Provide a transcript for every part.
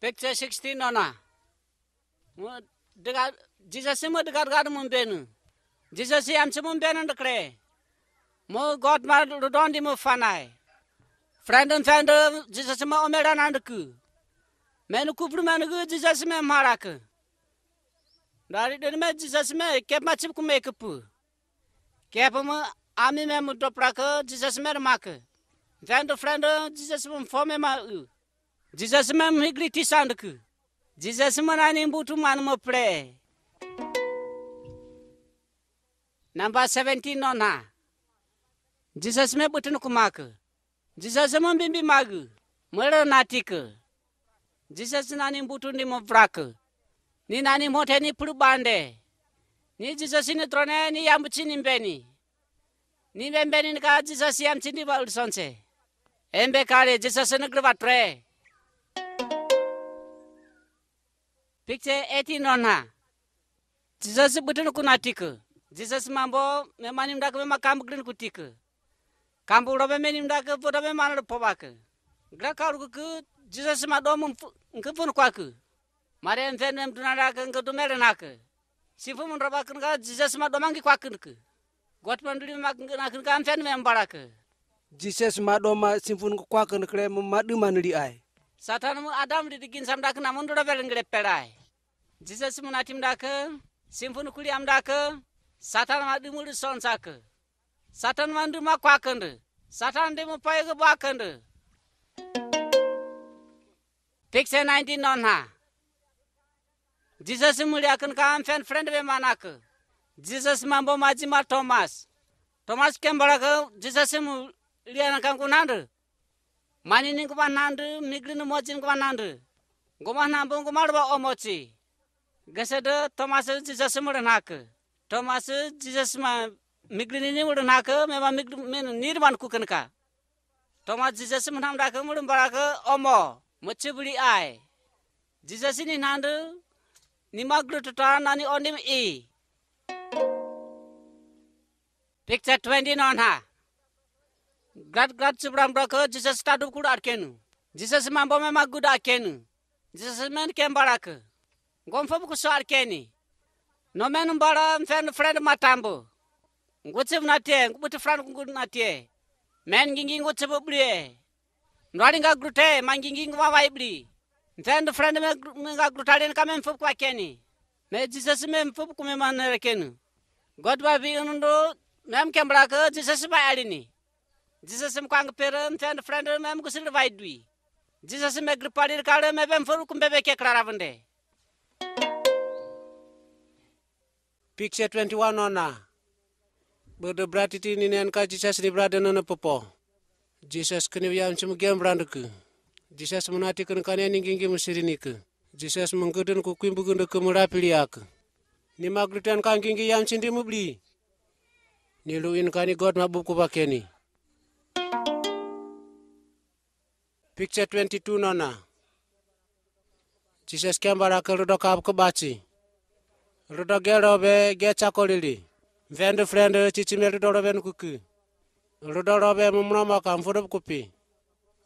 Picture 16 nona. Mă degar Jesus mă degar gar mun benu. Jesus am ce mun benu ndcre. Mă God mă rodon di mă fanai. Friend and friend Jesus mă omera nandku. Menu cupru menu gu Jesus mă marak. Dari den mă Jesus mă kep mă chip cu makeup. Kep mă ami mă mutopra că Jesus mă mak. Friend friend Jesus mă fome mă Jesus mem higliti sandku. Jesus ani butu man mo pre. Number 17 nona. Jesus me nuku mak. Jesus mem bimbi magu. Mera natik. Jesus nani butu ni mo frak. Ni nani teni ni bande. Ni Jesus ni trone ni yambuchini mbeni. Ni mbeni ni ka Jesus yamchini ba ulsonse. Embe kare Jesus ni picture eti nona jesus butun kuna tiku jesus mambo memani mdaka mema kambudun kutiku kambu robe meni mdaka robe manar pobak gra karu ku jesus ma dom ngkepun kwak mare mfen mem dunara ka ngkedumere nak sifu mun roba kun ga jesus ma domangi kwakun ku got manduri ma na kun ga mfen mem barak jesus ma doma sifun kwakun kre ma du di ai satanmu adamu didiginsa mdaka namundu rovele perai jesus munati mdaka simfunu satan mdaka satana son sonsaka Satan mandu satan demu ndimu payiga bwakandi pikse 19 ha. jesus muli akin ka fan friend be manaka jesus mambo majima thomas thomas kembalaka jesus muli kunandu mani ning kuba nandu migri nu mochi ning nandu goma nambung bung kumar ba o mochi gasada tomasa jesus mur nak tomasa jesus ma migri ni mur nak me ma migri me nirman ku ka tomas jesus mun ham dak mur ba ka omo mochi buri ai jesus ni nandu nimagru tutan nani onim e Picture 20 non ha. Grat-grat chibra mbrak, jisè si tatou koud arken, jisè si mambou mbèm ak goud arken, jisè si mèm kèmbara ak, goun fòp kousho arken, nou mèm mbara mfèm fred matambou, goutsev natye, mkouti fran koun gout natye, mèm ginging goutsev obliye, mrading ak groute, mèm ginging wawai bli, mfèm fred mèm ak groutari anka mèm fòp kou akken, mèm jisè si mèm fòp kou mbèm anerken, gout bèm mbèm mbèm mbèm kèmbara ak, jisè si mbèm alini. Jesus jisasem kwang peran tan frandam am kusir vaidui jisasem agripali kala mebem foru kumbebe ke klaravende picture 21 ona ti bratiti ninen ka jisas ni bradan na popo Jesus kini yam chum gem branduku Jesus munati kan kanen ngingi musirinik jisas mengudun ku kuimbugun de kemurapiliak ni maglutan kan gingi yam sindi mubli ni luin kani god mabuk ku bakeni Picture 22 nona. Jesus kembara ke rudo kap ke baci. Rudo gero be ge cakolili. Vende frende chichime rudo robe nukuki. Rudo robe mumno maka mfudo kupi.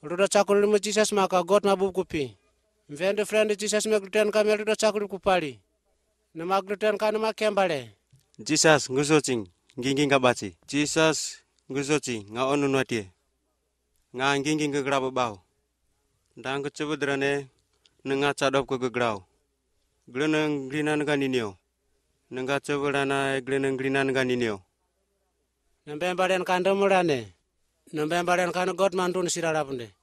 Rudo chakolili mu Jesus maka got mabu kupi. Vende frende Jesus me gluten kame rudo chakolili kupali. Nama gluten kane ma kembale. Jesus ngusucing nginging kabaci. Jesus ngusucing nga onunwa dia. Nga nginging ke grabo bau. dang chebu drane nanga chadop ko gugrau glenang glinan ga ninio nanga chebu rana glenang glinan ga ninio nambe baren kandamurane nambe baren kan got mandun sirarapunde